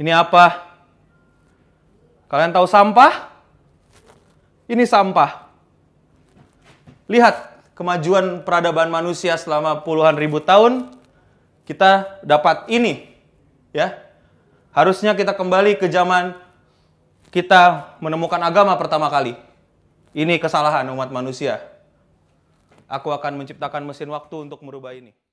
Ini apa? Kalian tahu sampah? Ini sampah. Lihat kemajuan peradaban manusia selama puluhan ribu tahun, kita dapat ini. Ya. Harusnya kita kembali ke zaman kita menemukan agama pertama kali. Ini kesalahan umat manusia. Aku akan menciptakan mesin waktu untuk merubah ini.